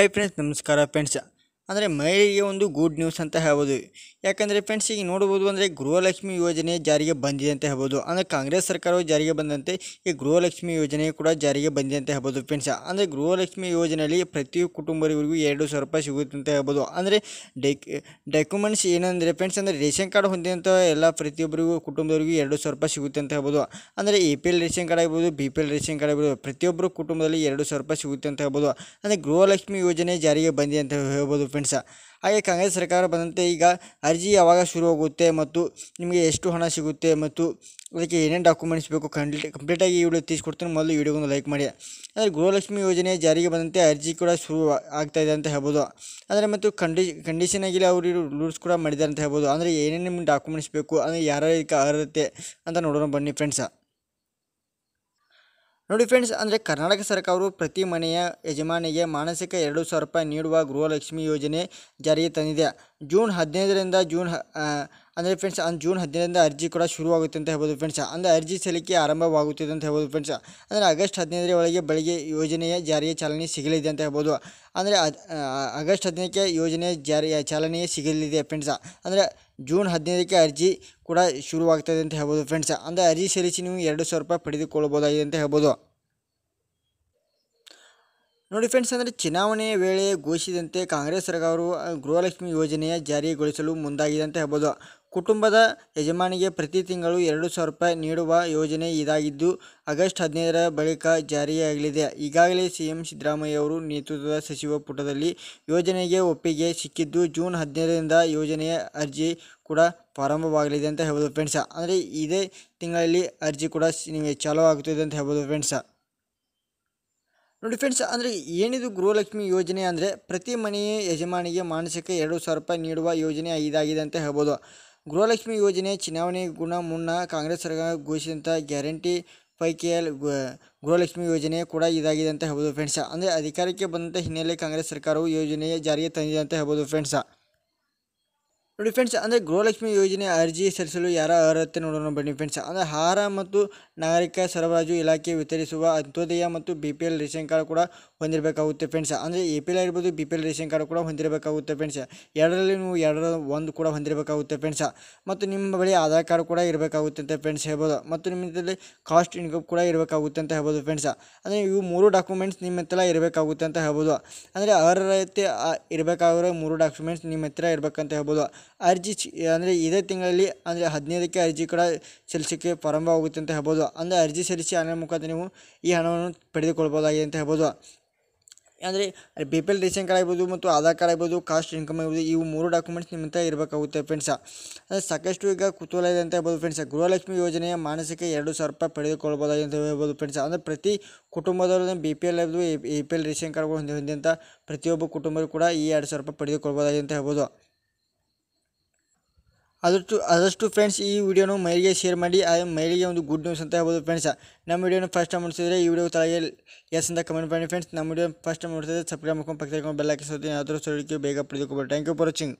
hi friends ನಮಸ್ಕಾರ friends ಅಂದರೆ ಮಹಿಳೆಗೆ ಒಂದು ಗುಡ್ ನ್ಯೂಸ್ ಅಂತ ಹೇಳ್ಬೋದು ಯಾಕಂದರೆ ಫ್ರೆಂಡ್ಸ್ ಈಗ ನೋಡ್ಬೋದು ಅಂದರೆ ಗೃಹಲಕ್ಷ್ಮಿ ಯೋಜನೆ ಜಾರಿಗೆ ಬಂದಿದೆ ಅಂತ ಹೇಳ್ಬೋದು ಅಂದರೆ ಕಾಂಗ್ರೆಸ್ ಸರ್ಕಾರವು ಜಾರಿಗೆ ಬಂದಂತೆ ಈ ಗೃಹಲಕ್ಷ್ಮಿ ಯೋಜನೆ ಕೂಡ ಜಾರಿಗೆ ಬಂದಿದೆ ಅಂತ ಹೇಳ್ಬೋದು ಫ್ರೆಂಡ್ಸ್ ಅಂದರೆ ಗೃಹಲಕ್ಷ್ಮಿ ಯೋಜನೆಯಲ್ಲಿ ಪ್ರತಿ ಕುಟುಂಬರಿಗೂ ಎರಡು ಸಾವಿರ ರೂಪಾಯಿ ಸಿಗುತ್ತೆ ಅಂತ ಹೇಳ್ಬೋದು ಅಂದರೆ ಡೈಕ್ ಡಾಕ್ಯುಮೆಂಟ್ಸ್ ಏನಂದರೆ ಫ್ರೆಂಡ್ಸ್ ಅಂದರೆ ರೇಷನ್ ಕಾರ್ಡ್ ಹೊಂದಿದಂಥ ಎಲ್ಲ ಪ್ರತಿಯೊಬ್ಬರಿಗೂ ಕುಟುಂಬದವರಿಗೂ ಎರಡು ಸಾವಿರ ರೂಪಾಯಿ ಸಿಗುತ್ತೆ ಅಂತ ಹೇಳ್ಬೋದು ಅಂದರೆ A P L ration card ಆಗ್ಬೋದು B P L ration card ಆಗ್ಬೋದು ಪ್ರತಿಯೊಬ್ಬರು ಕುಟುಂಬದಲ್ಲಿ ಎರಡು ಸಾವಿರ ರೂಪಾಯಿ ಸಿಗುತ್ತೆ ಅಂತ ಹೇಳ್ಬೋದು ಅಂದರೆ ಗೃಹಲಕ್ಷ್ಮಿ ಯೋಜನೆ ಜಾರಿಗೆ ಬಂದಿದೆ ಅಂತ ಹೇಳ್ಬೋದು ಫ್ರೆಂಡ್ಸ್ ಫ್ರೆಂಡ್ಸ ಹಾಗೆ ಕಾಂಗ್ರೆಸ್ ಸರ್ಕಾರ ಬಂದಂತೆ ಈಗ ಅರ್ಜಿ ಯಾವಾಗ ಶುರುವಾಗುತ್ತೆ ಮತ್ತು ನಿಮಗೆ ಎಷ್ಟು ಹಣ ಸಿಗುತ್ತೆ ಮತ್ತು ಅದಕ್ಕೆ ಏನೇನು ಡಾಕ್ಯುಮೆಂಟ್ಸ್ ಬೇಕು ಕಂಪ್ಲೀಟ್ ಕಂಪ್ಲೀಟಾಗಿ ಈ ವಿಡಿಯೋ ತಿಳಿಸ್ಕೊಡ್ತೀನಿ ಮೊದಲು ವಿಡಿಯೋಗೊಂದು ಲೈಕ್ ಮಾಡಿ ಅಂದರೆ ಗೃಹಲಕ್ಷ್ಮಿ ಯೋಜನೆ ಜಾರಿಗೆ ಬಂದಂತೆ ಅರ್ಜಿ ಕೂಡ ಶುರು ಆಗ್ತಾ ಇದೆ ಅಂತ ಹೇಳ್ಬೋದು ಅಂದರೆ ಮತ್ತು ಕಂಡಿ ಕಂಡೀಷನ್ ಆಗಿಲ್ಲ ಅವರು ರೂಲ್ಸ್ ಕೂಡ ಮಾಡಿದ್ದಾರೆ ಅಂತ ಹೇಳ್ಬೋದು ಅಂದರೆ ಏನೇನು ನಿಮ್ಮ ಡಾಕ್ಯುಮೆಂಟ್ಸ್ ಬೇಕು ಅಂದರೆ ಯಾರ್ಯಾರಿಗೆ ಇದಕ್ಕೆ ಅರ್ಹತೆ ಅಂತ ನೋಡೋಣ ಬನ್ನಿ ಫ್ರೆಂಡ್ಸ ನೋಡಿ ಫ್ರೆಂಡ್ಸ್ ಅಂದ್ರೆ ಕರ್ನಾಟಕ ಸರ್ಕಾರವು ಪ್ರತಿ ಮನೆಯ ಯಜಮಾನಿಗೆ ಮಾನಸಿಕ 2000 ರೂಪಾಯಿ ನೀಡುವ ಗೃಹ ಲಕ್ಷ್ಮಿ ಯೋಜನೆ ಜಾರಿ ತಂದಿದೆ ಜೂನ್ 15 ರಿಂದ ಜೂನ್ ಅಂದ್ರೆ ಫ್ರೆಂಡ್ಸ್ ಆ ಜೂನ್ 15 ರಿಂದ ಅರ್ಜಿ ಕೂಡ ಶುರು ಆಗುತ್ತೆ ಅಂತ ಹೇಳ್ಬಹುದು ಫ್ರೆಂಡ್ಸ್ ಅಂದ್ರೆ ಅರ್ಜಿ ಸಲ್ಲಿಕೆ ಆರಂಭವಾಗುತ್ತೆ ಅಂತ ಹೇಳ್ಬಹುದು ಫ್ರೆಂಡ್ಸ್ ಅಂದ್ರೆ ಆಗಸ್ಟ್ 15 ರೊಳಗೆ ಬಳಿಗೆ ಯೋಜನೆಯ ಜಾರಿಗೆ ಚಾಲನೆ ಸಿಗಲಿದೆ ಅಂತ ಹೇಳ್ಬಹುದು ಅಂದ್ರೆ ಆಗಸ್ಟ್ 15ಕ್ಕೆ ಯೋಜನೆಯ ಜಾರಿಗೆ ಚಾಲನೆ ಸಿಗಲಿದೆ ಫ್ರೆಂಡ್ಸ್ ಅಂದ್ರೆ ಜೂನ್ 15ಕ್ಕೆ ಅರ್ಜಿ ಕೂಡ ಶುರು ಆಗುತ್ತದೆ ಅಂತ ಹೇಳ್ಬಹುದು ಫ್ರೆಂಡ್ಸ್ ಅಂದ್ರೆ ಅರ್ಜಿ ಸಲ್ಲಿಸಿ ನೀವು 2000 ರೂಪಾಯಿ ಪಡೆದುಕೊಳ್ಳಬಹುದು ಅಂತ ಹೇಳ್ಬಹುದು ನೋಡಿ ಫ್ರೆಂಡ್ಸ್ ಅಂದರೆ ಚುನಾವಣೆಯ ವೇಳೆ ಘೋಷಿಸಿದಂತೆ ಕಾಂಗ್ರೆಸ್ ಸರ್ಕಾರವು ಗೃಹಲಕ್ಷ್ಮಿ ಯೋಜನೆಯ ಜಾರಿಗೊಳಿಸಲು ಮುಂದಾಗಿದೆ ಅಂತ ಹೇಳ್ಬೋದು ಕುಟುಂಬದ ಯಜಮಾನಿಗೆ ಪ್ರತಿ ತಿಂಗಳು ಎರಡು ಸಾವಿರ ರೂಪಾಯಿ ನೀಡುವ ಯೋಜನೆ ಇದಾಗಿದ್ದು ಆಗಸ್ಟ್ ಹದಿನೈದರ ಬಳಿಕ ಜಾರಿಯಾಗಲಿದೆ ಈಗಾಗಲೇ ಎಂ ಸಿದ್ದರಾಮಯ್ಯ ಅವರು ನೇತೃತ್ವದ ಸಚಿವ ಪುಟದಲ್ಲಿ ಯೋಜನೆಗೆ ಒಪ್ಪಿಗೆ ಸಿಕ್ಕಿದ್ದು ಜೂನ್ ಹದಿನೈದರಿಂದ ಯೋಜನೆಯ ಅರ್ಜಿ ಕೂಡ ಪ್ರಾರಂಭವಾಗಲಿದೆ ಅಂತ ಹೇಳ್ಬೋದು ಫ್ರೆಂಡ್ಸ ಅಂದರೆ ಇದೇ ತಿಂಗಳಲ್ಲಿ ಅರ್ಜಿ ಕೂಡ ನಿಮಗೆ ಚಾಲೂ ಅಂತ ಹೇಳ್ಬೋದು ಫ್ರೆಂಡ್ಸ ನೋಡಿ ಫ್ರೆಂಡ್ಸ್ ಅಂದರೆ ಏನಿದು ಗೃಹಲಕ್ಷ್ಮಿ ಯೋಜನೆ ಅಂದರೆ ಪ್ರತಿ ಮನೆಯ ಯಜಮಾನಿಗೆ ಮಾನಸಿಕ ಎರಡು ಸಾವಿರ ರೂಪಾಯಿ ನೀಡುವ ಯೋಜನೆ ಇದಾಗಿದೆ ಅಂತ ಹೇಳ್ಬೋದು ಗೃಹಲಕ್ಷ್ಮಿ ಯೋಜನೆ ಚುನಾವಣೆ ಗುಣ ಮುನ್ನ ಕಾಂಗ್ರೆಸ್ ಸರ್ಕಾರ ಘೋಷಿಸಿದಂಥ ಗ್ಯಾರಂಟಿ ಪೈ ಕೆ ಎಲ್ ಗೃಹಲಕ್ಷ್ಮಿ ಯೋಜನೆ ಕೂಡ ಇದಾಗಿದೆ ಅಂತ ಹೇಳ್ಬೋದು ಫ್ರೆಂಡ್ಸ್ ಅಂದರೆ ಅಧಿಕಾರಕ್ಕೆ ಬಂದಂಥ ಹಿನ್ನೆಲೆ ಕಾಂಗ್ರೆಸ್ ಸರ್ಕಾರವು ಯೋಜನೆಯ ಜಾರಿಗೆ ತಂದಿದೆ ಅಂತ ಹೇಳ್ಬೋದು ಫ್ರೆಂಡ್ಸ್ ನೋಡಿ ಫ್ರೆಂಡ್ಸ್ ಅಂದರೆ ಗೃಹಲಕ್ಷ್ಮಿ ಯೋಜನೆ ಅರ್ಜಿ ಸಲ್ಲಿಸಲು ಯಾರ ಅರ್ಹತೆ ನೋಡೋಣ ಬನ್ನಿ ಫ್ರೆಂಡ್ಸ್ ಅಂದರೆ ಆಹಾರ ಮತ್ತು ನಾಗರಿಕ ಸರಬರಾಜು ಇಲಾಖೆ ವಿತರಿಸುವ ಅಂತ್ಯೋದಯ ಮತ್ತು B P L ration card ಕೂಡ ಹೊಂದಿರಬೇಕಾಗುತ್ತೆ ಫ್ರೆಂಡ್ಸ್ ಅಂದರೆ ಎ ಪಿ ಎಲ್ ಆಗಿರ್ಬೋದು B P L ration card ಕೂಡ ಹೊಂದಿರಬೇಕಾಗುತ್ತೆ ಫ್ರೆಂಡ್ಸ್ ಎರಡರಲ್ಲಿ ನೀವು ಎರಡರ ಒಂದು ಕೂಡ ಹೊಂದಿರಬೇಕಾಗುತ್ತೆ ಫ್ರೆಂಡ್ಸ್ ಮತ್ತು ನಿಮ್ಮ ಬಳಿ ಆಧಾರ್ ಕಾರ್ಡ್ ಕೂಡ ಇರಬೇಕಾಗುತ್ತೆ ಅಂತ ಫ್ರೆಂಡ್ಸ್ ಹೇಳ್ಬೋದು ಮತ್ತು ನಿಮ್ಮಲ್ಲಿ ಕಾಸ್ಟ್ ಇನ್ಕಮ್ ಕೂಡ ಇರಬೇಕಾಗುತ್ತೆ ಅಂತ ಹೇಳ್ಬೋದು ಫ್ರೆಂಡ್ಸ್ ಅಂದರೆ ಇವು ಮೂರು ಡಾಕ್ಯುಮೆಂಟ್ಸ್ ನಿಮ್ಮ ಹತ್ರ ಇರಬೇಕಾಗುತ್ತೆ ಅಂತ ಹೇಳ್ಬೋದು ಅಂದರೆ ಅರ್ಹತೆ ಇರಬೇಕಾಗಿರೋ ಮೂರು ಡಾಕ್ಯುಮೆಂಟ್ಸ್ ನಿಮ್ಮ ಹತ್ತಿರ ಇರಬೇಕಂತ ಹೇಳ್ಬೋದು ಅರ್ಜಿ ಚಿ ಅಂದರೆ ಇದೇ ತಿಂಗಳಲ್ಲಿ ಅಂದರೆ ಹದಿನೈದಕ್ಕೆ ಅರ್ಜಿ ಕೂಡ ಸಲ್ಲಿಸೋಕ್ಕೆ ಪ್ರಾರಂಭವಾಗುತ್ತೆ ಅಂತ ಹೇಳ್ಬೋದು ಅಂದರೆ ಅರ್ಜಿ ಸಲ್ಲಿಸಿ ಆನ್ಲೈನ್ ಮುಖಾಂತರ ನೀವು ಈ ಹಣವನ್ನು ಪಡೆದುಕೊಳ್ಬೋದಾಗಿದೆ ಅಂತ ಹೇಳ್ಬೋದು ಅಂದರೆ B P L ration card ಆಗ್ಬೋದು ಮತ್ತು ಆಧಾರ್ ಕಾರ್ಡ್ ಆಗ್ಬೋದು ಕಾಸ್ಟ್ ಇನ್ಕಮ್ ಆಗ್ಬೋದು ಇವು ಮೂರು ಡಾಕ್ಯುಮೆಂಟ್ಸ್ ನಿಮ್ಮಂತ ಇರಬೇಕಾಗುತ್ತೆ ಫ್ರೆಂಡ್ಸ ಅಂದರೆ ಸಾಕಷ್ಟು ಈಗ ಕುತೂಹಲ ಇದೆ ಅಂತ ಹೇಳ್ಬೋದು ಫ್ರೆಂಡ್ಸ ಗೃಹಲಕ್ಷ್ಮಿ ಯೋಜನೆಯ ಮಾನಸಿಕ ಎರಡು ಸಾವಿರ ರೂಪಾಯಿ ಪಡೆದುಕೊಳ್ಬೋದಾಗಿ ಅಂತ ಹೇಳ್ಬೋದು ಫ್ರೆಂಡ್ಸ ಅಂದರೆ ಪ್ರತಿ ಕುಟುಂಬದವರು ಬಿ ಪಿ ಎಲ್ ಆಗ್ಬೋದು ಎ ಪಿ ಎಲ್ ರೇಷನ್ ಕಾರ್ಡ್ಗಳು ಹೊಂದಿ ಹೊಂದಿದಂಥ ಪ್ರತಿಯೊಬ್ಬ ಕುಟುಂಬರು ಕೂಡ ಈ ಎರಡು ಸಾವಿರ ರೂಪಾಯಿ ಪಡೆದುಕೊಳ್ಬೋದಾಗಿ ಅಂತ ಹೇಳ್ಬೋದು ಆದಷ್ಟು ಆದಷ್ಟು ಫ್ರೆಂಡ್ಸ್ ಈ ವಿಡಿಯೋನು ಮೈಲಿಗೆ ಶೇರ್ ಮಾಡಿ ಆ ಮೈಲಿಗೆ ಒಂದು ಗುಡ್ ನ್ಯೂಸ್ ಅಂತ ಹೇಳ್ಬೋದು ಫ್ರೆಂಡ್ಸ್ ನಮ್ಮ ವಿಡಿಯೋನ ಫಸ್ಟ್ ಟೈಮ್ ನೋಡ್ತಿದ್ರೆ ಈ ವಿಡಿಯೋ ತಳಗೆ ಎಸ್ ಅಂತ ಕಮೆಂಟ್ ಮಾಡಿ ಫ್ರೆಂಡ್ಸ್ ನಮ್ಮ ವಿಡಿಯೋ ಫಸ್ಟ್ ಟೈಮ್ ನೋಡ್ತಿದ್ರೆ ಸಬ್ಸ್ಕ್ರೈಬ್ ಮಾಡ್ಕೊಂಡು ಪಕ್ಕ ಬೆಲ್ಲ ಯಾವ್ದಾದ್ರು ಸೋಡಿಕೆ ಬೇಗ ಪಡೆದುಕೊಬೋದು ಥ್ಯಾಂಕ್ ಯು ಫಾರ್ ವಾಚಿಂಗ್